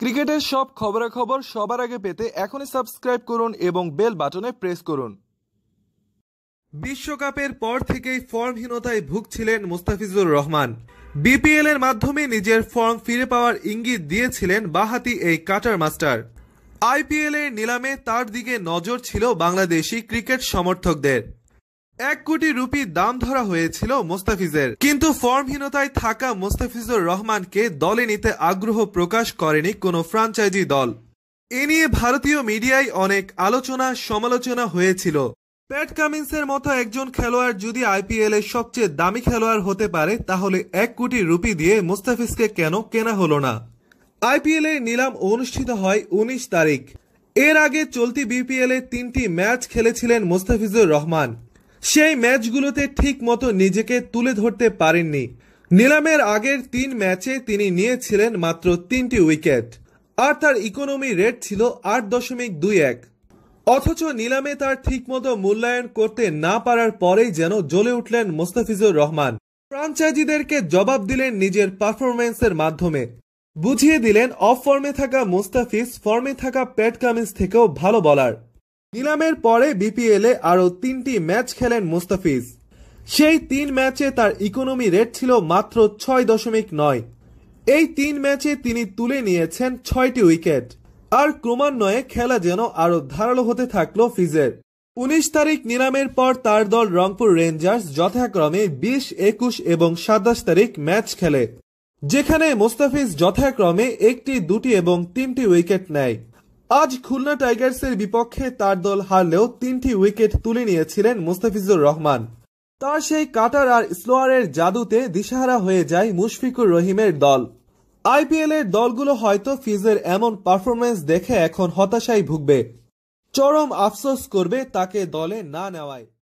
ক্রিকেটের সব খবরাখবর সবার আগে পেতে এখনই সাবস্ক্রাইব করুন এবং বেল বাটনে প্রেস করুন বিশ্বকাপের পর থেকেই ফর্মহীনতায় ভুগছিলেন মুস্তাফিজুর রহমান বিপিএল এর মাধ্যমে নিজের ফর্ম ফিরে পাওয়ার ইঙ্গিত দিয়েছিলেন বাহাতি এই কাটার মাস্টার আইপিএল এর নিলামে তার দিকে নজর ছিল বাংলাদেশি ক্রিকেট সমর্থকদের এক কোটি রুপি দাম ধরা হয়েছিল মোস্তাফিজের কিন্তু ফর্মহীনতায় থাকা মোস্তাফিজুর রহমানকে দলে নিতে আগ্রহ প্রকাশ করেনি কোনো ফ্রাঞ্চাইজি দল এ নিয়ে ভারতীয় মিডিয়ায় অনেক আলোচনা সমালোচনা হয়েছিল প্যাট কামিন্সের মতো একজন খেলোয়াড় যদি আইপিএল এর সবচেয়ে দামি খেলোয়াড় হতে পারে তাহলে এক কোটি রুপি দিয়ে মোস্তাফিজকে কেন কেনা হলো না আইপিএল এ নিলাম অনুষ্ঠিত হয় উনিশ তারিখ এর আগে চলতি বিপিএল এ তিনটি ম্যাচ খেলেছিলেন মোস্তাফিজুর রহমান সেই ম্যাচগুলোতে ঠিক মতো নিজেকে তুলে ধরতে পারেননি নিলামের আগের তিন ম্যাচে তিনি নিয়েছিলেন মাত্র তিনটি উইকেট আর তার ইকোনমি রেট ছিল আট দশমিক দুই এক অথচ নিলামে তার ঠিকমতো মূল্যায়ন করতে না পারার পরেই যেন জ্বলে উঠলেন মোস্তাফিজুর রহমান ফ্রাঞ্চাইজিদেরকে জবাব দিলেন নিজের পারফরমেন্সের মাধ্যমে বুঝিয়ে দিলেন অফ ফর্মে থাকা মোস্তাফিজ ফর্মে থাকা প্যাট কামিন্স থেকেও ভালো বলার নিলামের পরে বিপিএলে আরও তিনটি ম্যাচ খেলেন মুস্তাফিজ সেই তিন ম্যাচে তার ইকোনমি রেট ছিল মাত্র ছয় দশমিক নয় এই তিন ম্যাচে তিনি তুলে নিয়েছেন ছয়টি উইকেট আর ক্রমান্বয়ে খেলা যেন আরও ধারালো হতে থাকলো ফিজের উনিশ তারিখ নিলামের পর তার দল রংপুর রেঞ্জার্স যথাক্রমে বিশ একুশ এবং সাতাশ তারিখ ম্যাচ খেলে যেখানে মোস্তাফিজ যথাক্রমে একটি দুটি এবং তিনটি উইকেট নেয় আজ খুলনা টাইগার্সের বিপক্ষে তার দল হারলেও তিনটি উইকেট তুলে নিয়েছিলেন মুস্তাফিজুর রহমান তার সেই কাটার আর স্লোয়ারের জাদুতে দিশাহারা হয়ে যায় মুশফিকুর রহিমের দল আইপিএল এর দলগুলো হয়তো ফিজের এমন পারফরমেন্স দেখে এখন হতাশায় ভুগবে চরম আফসোস করবে তাকে দলে না নেওয়ায়